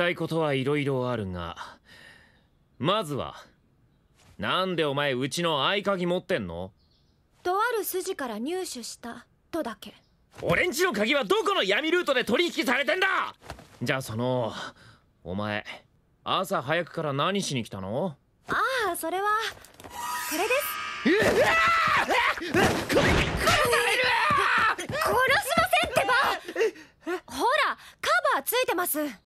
したいことはいろいろあるがまずはなんでお前うちの合鍵持ってんのとある筋から入手したとだけ俺んちの鍵はどこの闇ルートで取引されてんだじゃあそのお前朝早くから何しに来たのああそれはこれですうわこ殺される殺しませんってばほらカバーついてます